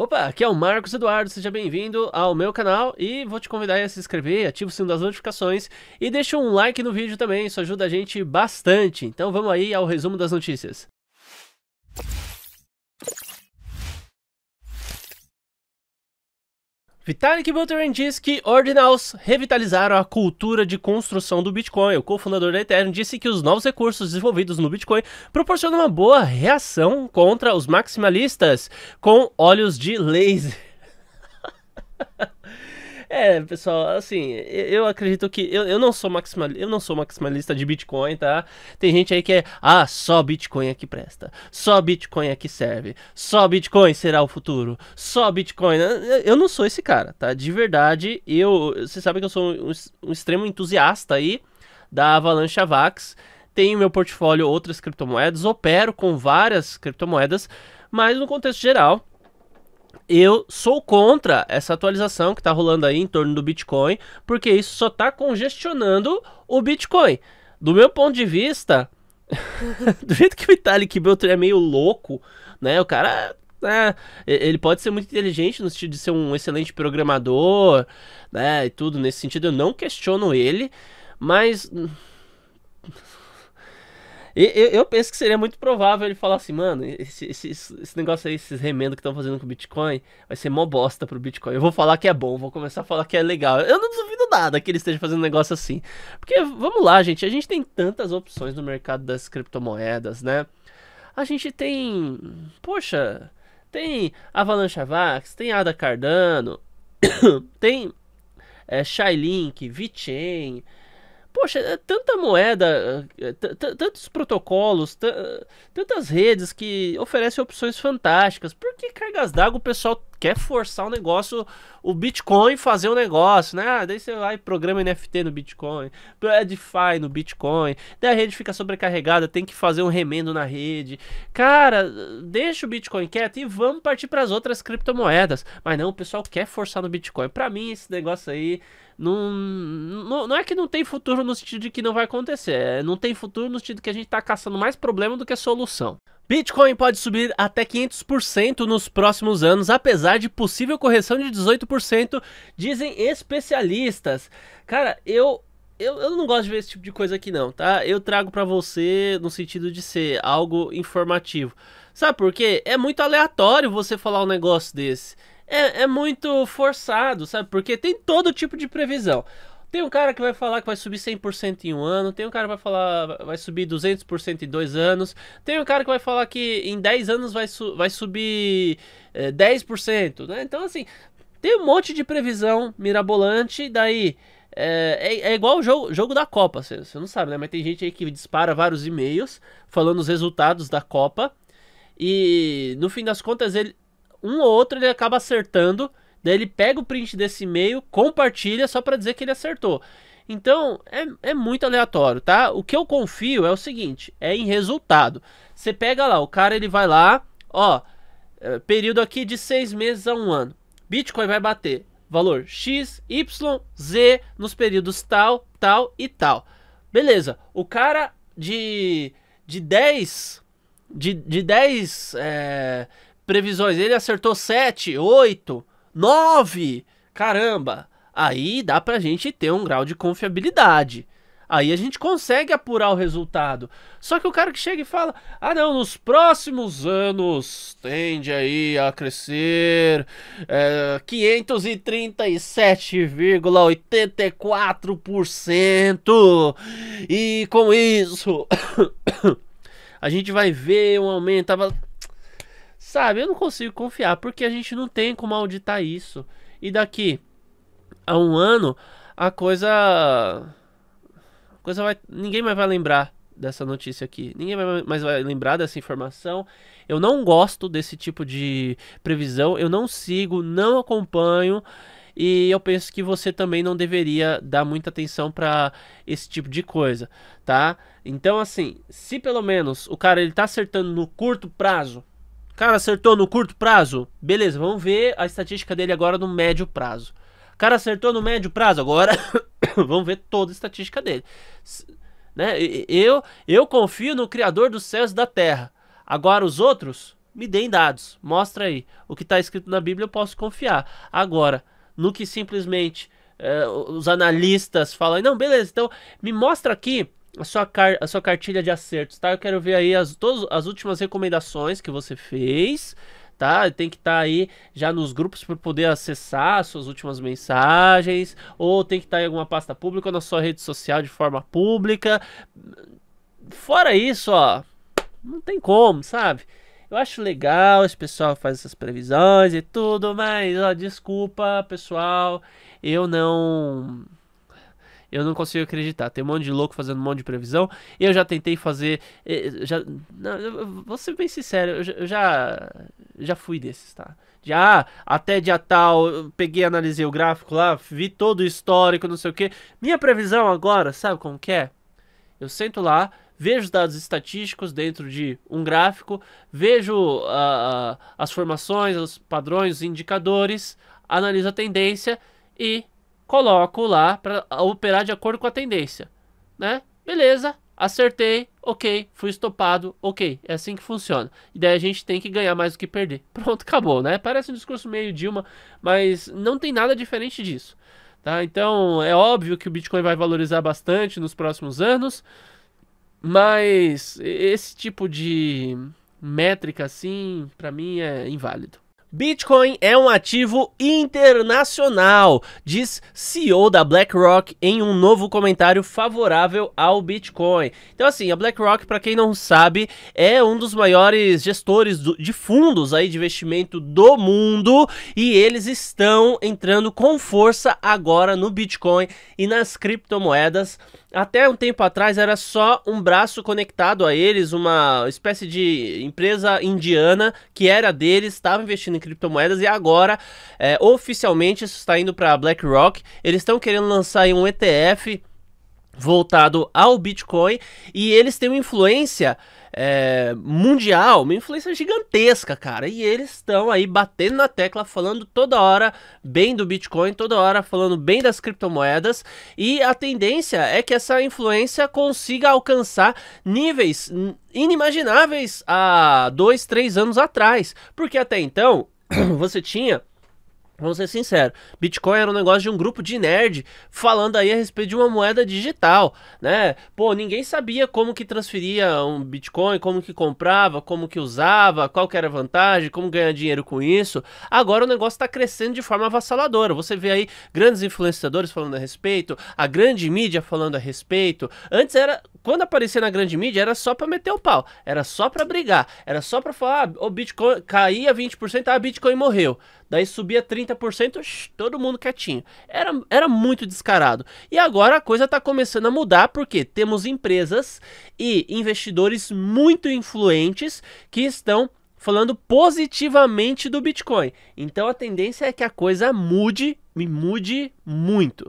Opa, aqui é o Marcos Eduardo, seja bem-vindo ao meu canal e vou te convidar a se inscrever, ativa o sino das notificações e deixa um like no vídeo também, isso ajuda a gente bastante. Então vamos aí ao resumo das notícias. Vitalik Buterin diz que Ordinals revitalizaram a cultura de construção do Bitcoin. O cofundador da Ethereum disse que os novos recursos desenvolvidos no Bitcoin proporcionam uma boa reação contra os maximalistas com olhos de laser. É, pessoal, assim, eu acredito que eu, eu não sou maximalista, eu não sou maximalista de Bitcoin, tá? Tem gente aí que é, ah, só Bitcoin é que presta, só Bitcoin é que serve, só Bitcoin será o futuro, só Bitcoin. Né? Eu não sou esse cara, tá? De verdade, eu, você sabe que eu sou um, um extremo entusiasta aí da Avalanche Avax. Tenho meu portfólio outras criptomoedas, opero com várias criptomoedas, mas no contexto geral, eu sou contra essa atualização que está rolando aí em torno do Bitcoin, porque isso só está congestionando o Bitcoin. Do meu ponto de vista, do jeito que o Vitalik Beltran é meio louco, né? O cara né? Ele pode ser muito inteligente no sentido de ser um excelente programador, né? E tudo nesse sentido, eu não questiono ele, mas. Eu, eu, penso que seria muito provável ele falar assim, mano, esse, esse, esse negócio aí, esses remendos que estão fazendo com o Bitcoin, vai ser mó bosta pro Bitcoin. Eu vou falar que é bom, vou começar a falar que é legal. Eu não duvido nada que ele esteja fazendo um negócio assim. Porque, vamos lá, gente, a gente tem tantas opções no mercado das criptomoedas, né? A gente tem. Poxa, tem Avalanche Vax, tem Ada Cardano, tem é, eh, Shylink, VeChain poxa, é tanta moeda, é, tantos protocolos, tantas redes que oferecem opções fantásticas. Por que cargas d'água o pessoal quer forçar o um negócio, o Bitcoin fazer um negócio, né? Ah, daí você vai e programa NFT no Bitcoin, DeFi no Bitcoin, daí a rede fica sobrecarregada, tem que fazer um remendo na rede. Cara, deixa o Bitcoin quieto e vamos partir para as outras criptomoedas. Mas não, o pessoal quer forçar no Bitcoin. Para mim, esse negócio aí não, não, não, é que não tem futuro no sentido de que não vai acontecer, é, não tem futuro no sentido que a gente está caçando mais problema do que solução. Bitcoin pode subir até 500% nos próximos anos, apesar de possível correção de 18%, dizem especialistas. Cara, eu eu, eu não gosto de ver esse tipo de coisa aqui não, tá? Eu trago para você no sentido de ser algo informativo. Sabe por quê? É muito aleatório você falar um negócio desse é, é muito forçado, sabe? Porque tem todo tipo de previsão. Tem um cara que vai falar que vai subir 100% em um ano, tem um cara que vai falar vai subir 200% em dois anos, tem um cara que vai falar que em 10 anos vai, su vai subir é, 10%, né? Então, assim, tem um monte de previsão mirabolante, daí é, é, é igual o jogo, jogo da Copa, você, você não sabe, né? Mas tem gente aí que dispara vários e-mails falando os resultados da Copa e no fim das contas ele, um ou outro ele acaba acertando, daí né? ele pega o print desse e-mail, compartilha só para dizer que ele acertou. Então, é, é muito aleatório, tá? O que eu confio é o seguinte, é em resultado. Você pega lá, o cara ele vai lá, ó, é, período aqui de seis meses a um ano. Bitcoin vai bater valor X, Y, Z nos períodos tal, tal e tal. Beleza, o cara de, de 10, de, de 10 é, previsões. Ele acertou 7, 8, 9. Caramba! Aí dá pra gente ter um grau de confiabilidade. Aí a gente consegue apurar o resultado. Só que o cara que chega e fala: ah, não, nos próximos anos tende aí a crescer é, eh, 537,84%. E com isso, a gente vai ver um aumento. Sabe, eu não consigo confiar porque a gente não tem como auditar isso. E daqui a um ano a coisa a coisa vai ninguém mais vai lembrar dessa notícia aqui. Ninguém mais vai lembrar dessa informação. Eu não gosto desse tipo de previsão, eu não sigo, não acompanho. E eu penso que você também não deveria dar muita atenção para esse tipo de coisa, tá? Então assim, se pelo menos o cara ele tá acertando no curto prazo, Cara acertou no curto prazo? Beleza, vamos ver a estatística dele agora no médio prazo. Cara acertou no médio prazo? Agora vamos ver toda a estatística dele. Né? Eu, eu confio no Criador dos céus e da terra. Agora os outros, me deem dados. Mostra aí. O que está escrito na Bíblia eu posso confiar. Agora, no que simplesmente é, os analistas falam, não, beleza, então me mostra aqui a sua, car a sua cartilha de acertos, tá? Eu quero ver aí as, todas, as últimas recomendações que você fez, tá? Tem que estar tá aí já nos grupos para poder acessar suas últimas mensagens, ou tem que estar tá em alguma pasta pública ou na sua rede social de forma pública. Fora isso, ó, não tem como, sabe? Eu acho legal, esse pessoal faz essas previsões e tudo, mas, ó, desculpa, pessoal, eu não eu não consigo acreditar. Tem um monte de louco fazendo um monte de previsão. Eu já tentei fazer. Eh, já, não, eu vou ser bem sincero, eu já, já fui desses, tá? Já, ah, até dia tal, eu peguei, analisei o gráfico lá, vi todo o histórico, não sei o que. Minha previsão agora, sabe como que é? Eu sento lá, vejo os dados estatísticos dentro de um gráfico, vejo uh, as formações, os padrões, os indicadores, analiso a tendência e coloco lá para operar de acordo com a tendência, né? Beleza, acertei, ok, fui estopado, ok, é assim que funciona. E daí a gente tem que ganhar mais do que perder. Pronto, acabou, né? Parece um discurso meio Dilma, mas não tem nada diferente disso, tá? Então é óbvio que o Bitcoin vai valorizar bastante nos próximos anos, mas esse tipo de métrica assim, para mim é inválido. Bitcoin é um ativo internacional, diz CEO da BlackRock em um novo comentário favorável ao Bitcoin. Então assim, a BlackRock, para quem não sabe, é um dos maiores gestores do, de fundos aí de investimento do mundo e eles estão entrando com força agora no Bitcoin e nas criptomoedas até um tempo atrás era só um braço conectado a eles, uma espécie de empresa indiana que era deles, estava investindo em criptomoedas e agora é, oficialmente isso está indo para a BlackRock. Eles estão querendo lançar um ETF voltado ao Bitcoin e eles têm uma influência é, mundial, uma influência gigantesca, cara. E eles estão aí batendo na tecla, falando toda hora bem do Bitcoin, toda hora falando bem das criptomoedas. E a tendência é que essa influência consiga alcançar níveis inimagináveis há dois, três anos atrás, porque até então você tinha Vamos ser sinceros, Bitcoin era um negócio de um grupo de nerd falando aí a respeito de uma moeda digital, né? Pô, ninguém sabia como que transferia um Bitcoin, como que comprava, como que usava, qual que era a vantagem, como ganhar dinheiro com isso. Agora o negócio está crescendo de forma avassaladora. Você vê aí grandes influenciadores falando a respeito, a grande mídia falando a respeito. Antes era, quando aparecia na grande mídia, era só para meter o pau, era só para brigar, era só para falar, ah, o Bitcoin caía 20%, ah, Bitcoin morreu. Daí subia 30 30%, todo mundo quietinho. Era, era muito descarado. E agora a coisa está começando a mudar porque temos empresas e investidores muito influentes que estão falando positivamente do Bitcoin. Então a tendência é que a coisa mude e mude muito.